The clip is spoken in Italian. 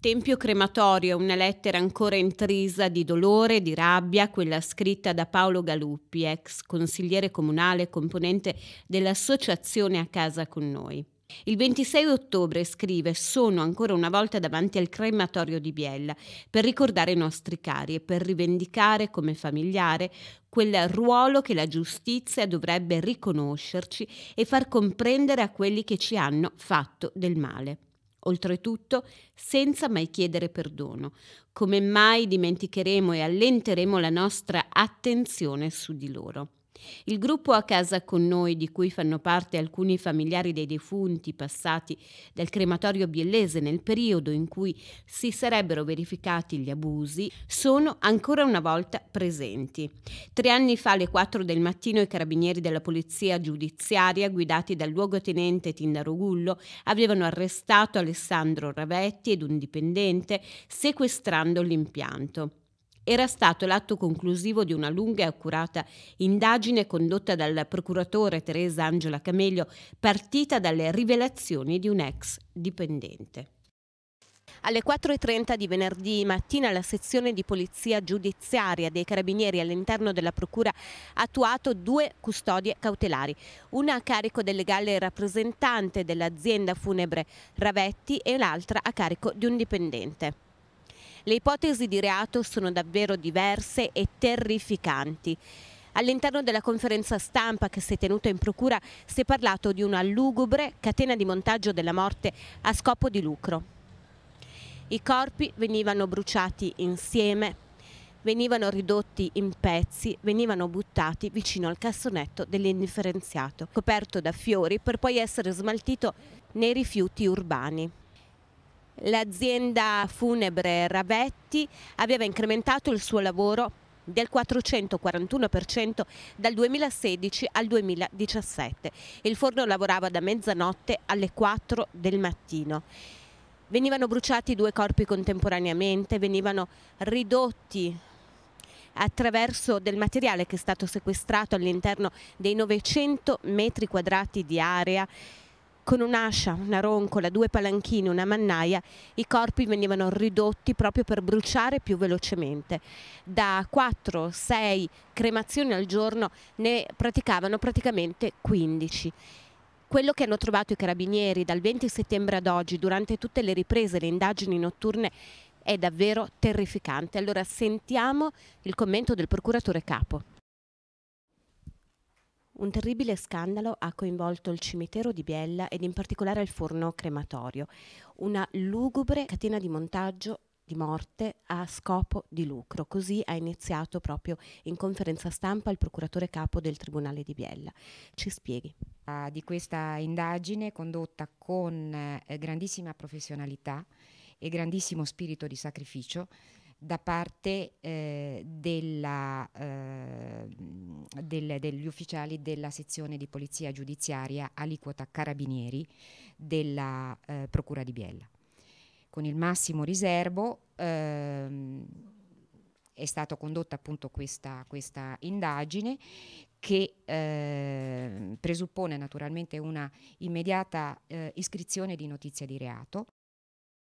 Tempio crematorio una lettera ancora intrisa di dolore e di rabbia, quella scritta da Paolo Galuppi, ex consigliere comunale componente dell'associazione A Casa con Noi. Il 26 ottobre scrive Sono ancora una volta davanti al crematorio di Biella per ricordare i nostri cari e per rivendicare come familiare quel ruolo che la giustizia dovrebbe riconoscerci e far comprendere a quelli che ci hanno fatto del male oltretutto senza mai chiedere perdono, come mai dimenticheremo e allenteremo la nostra attenzione su di loro. Il gruppo a casa con noi, di cui fanno parte alcuni familiari dei defunti passati dal crematorio biellese nel periodo in cui si sarebbero verificati gli abusi, sono ancora una volta presenti. Tre anni fa alle 4 del mattino i carabinieri della polizia giudiziaria, guidati dal luogotenente Tindaro Gullo, avevano arrestato Alessandro Ravetti ed un dipendente, sequestrando l'impianto. Era stato l'atto conclusivo di una lunga e accurata indagine condotta dal procuratore Teresa Angela Cameglio, partita dalle rivelazioni di un ex dipendente. Alle 4.30 di venerdì mattina la sezione di polizia giudiziaria dei carabinieri all'interno della procura ha attuato due custodie cautelari, una a carico del legale rappresentante dell'azienda funebre Ravetti e l'altra a carico di un dipendente. Le ipotesi di reato sono davvero diverse e terrificanti. All'interno della conferenza stampa che si è tenuta in procura si è parlato di una lugubre catena di montaggio della morte a scopo di lucro. I corpi venivano bruciati insieme, venivano ridotti in pezzi, venivano buttati vicino al cassonetto dell'indifferenziato, coperto da fiori per poi essere smaltito nei rifiuti urbani. L'azienda funebre Ravetti aveva incrementato il suo lavoro del 441% dal 2016 al 2017. Il forno lavorava da mezzanotte alle 4 del mattino. Venivano bruciati due corpi contemporaneamente, venivano ridotti attraverso del materiale che è stato sequestrato all'interno dei 900 metri quadrati di area con un'ascia, una roncola, due palanchine, una mannaia, i corpi venivano ridotti proprio per bruciare più velocemente. Da 4-6 cremazioni al giorno ne praticavano praticamente 15 quello che hanno trovato i carabinieri dal 20 settembre ad oggi durante tutte le riprese e le indagini notturne è davvero terrificante. Allora sentiamo il commento del procuratore capo. Un terribile scandalo ha coinvolto il cimitero di Biella ed in particolare il forno crematorio, una lugubre catena di montaggio di morte a scopo di lucro. Così ha iniziato proprio in conferenza stampa il procuratore capo del Tribunale di Biella. Ci spieghi. Ah, di questa indagine condotta con eh, grandissima professionalità e grandissimo spirito di sacrificio da parte eh, della, eh, del, degli ufficiali della sezione di polizia giudiziaria aliquota carabinieri della eh, Procura di Biella. Con il massimo riservo ehm, è stata condotta appunto questa, questa indagine che ehm, presuppone naturalmente una immediata eh, iscrizione di notizia di reato